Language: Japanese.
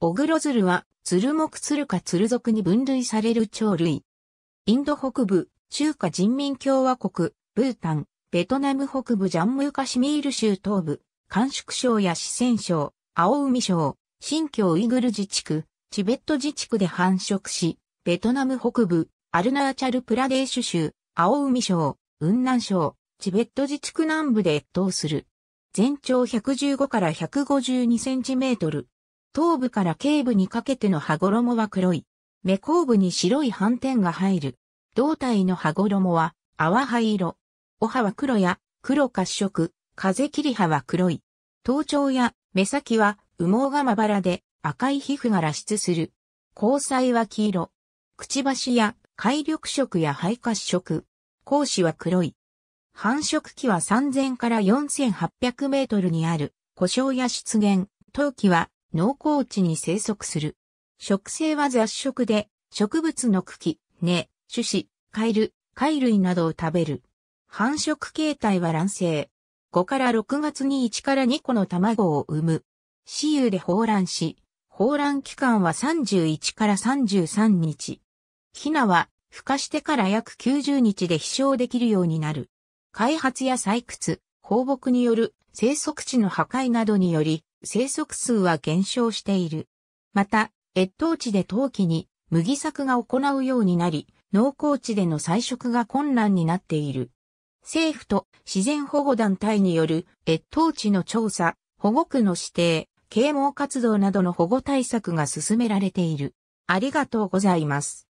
オグロズルは、ツルモクツルかル族に分類される鳥類。インド北部、中華人民共和国、ブータン、ベトナム北部ジャンムーカシミール州東部、甘粛省や四川省、青海省、新疆ウイグル自治区、チベット自治区で繁殖し、ベトナム北部、アルナーチャルプラデーシュ州、青海省、雲南省、チベット自治区南部で越冬する。全長115から152センチメートル。頭部から頸部にかけての羽衣は黒い。目後部に白い斑点が入る。胴体の羽衣は淡灰色。お歯は黒や黒褐色、風切り歯は黒い。頭頂や目先は羽毛がまばらで赤い皮膚が脱出する。交際は黄色。くちばしや海緑色や肺褐色。講師は黒い。繁殖期は3000から4800メートルにある、故障や湿原、陶器は農耕地に生息する。植生は雑食で、植物の茎、根、種子、カエル、貝類などを食べる。繁殖形態は卵生。5から6月に1から2個の卵を産む。雌雄で放卵し、放卵期間は31から33日。ヒナは、孵化してから約90日で飛翔できるようになる。開発や採掘、放牧による生息地の破壊などにより、生息数は減少している。また、越冬地で冬季に麦作が行うようになり、農耕地での採食が困難になっている。政府と自然保護団体による越冬地の調査、保護区の指定、啓蒙活動などの保護対策が進められている。ありがとうございます。